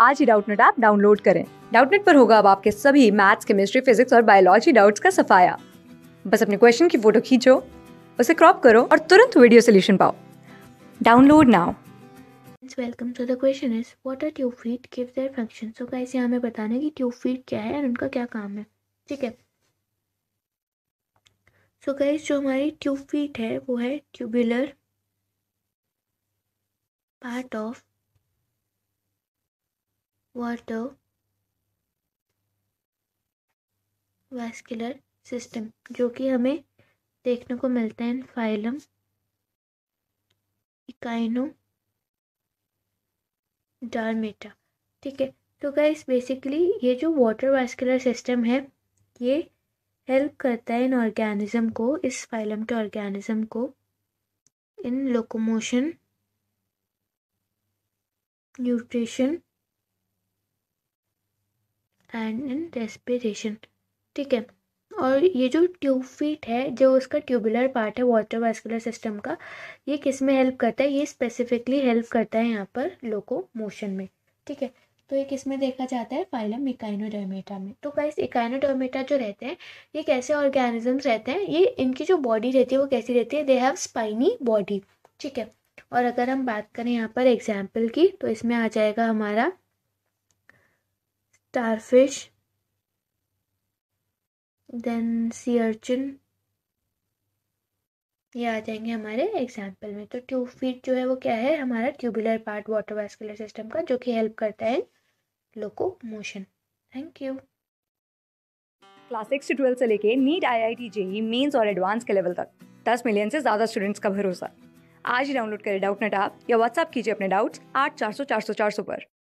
आज ही Doubtnut app download करें डाउटनेट पर होगा अब आपके सभी मैथ्स केमिस्ट्री फिजिक्स और बायोलॉजी डाउट्स का सफाया बस अपने क्वेश्चन की फोटो खींचो उसे क्रॉप करो और तुरंत वीडियो सोल्यूशन पाओ download now welcome to the question is what are tube feet give their function so guys यहाँ हमें बताना है कि ट्यूब फीड क्या है और उनका क्या काम है ठीक है सो so गाइस जो हमारी ट्यूब फीड है वो है tubular part of water vascular system जो कि हमें देखने को मिलते हैं फाइलम इकाइनो डारमेटा ठीक है तो गाइस बेसिकली ये जो वाटर वैस्कुलर सिस्टम है ये हेल्प करता है इन ऑर्गेनिज़म को इस फाइलम के ऑर्गेनिज़म को in locomotion nutrition and in respiration ठीक है और ये जो ट्यूब फीट है जो उसका ट्यूबुलर पार्ट है वाटर वास्कुलर सिस्टम का ये किस में हेल्प करता है ये स्पेसिफिकली हेल्प करता है यहाँ पर लोको मोशन में ठीक है तो ये किस में देखा जाता है फाइलम इकाइनोडर्मेटा में तो कैसे इकाइनोडर्मेटा जो रहते हैं ये कैसे ऑर्गेनिजम्स रहते हैं ये इनकी जो बॉडी रहती है वो कैसी रहती है दे हैव स्पाइनी बॉडी ठीक है और अगर हम बात करें यहाँ पर एग्जाम्पल की तो इसमें आ जाएगा हमारा starfish then sea urchin ये आ जाएंगे हमारे एग्जाम्पल में तो ट्यूब फीट जो है वो क्या है हमारा tubular part water vascular system का जो कि हेल्प करता है locomotion thank you class six से ट्वेल्थ से लेके NEET I I T JEE mains और एडवांस के लेवल तक दस मिलियन से ज़्यादा स्टूडेंट्स का भरोसा आज ही डाउनलोड करें डाउट नेट आप या व्हाट्सअप कीजिए अपने डाउट्स आठ चार सौ चार सौ चार सौ पर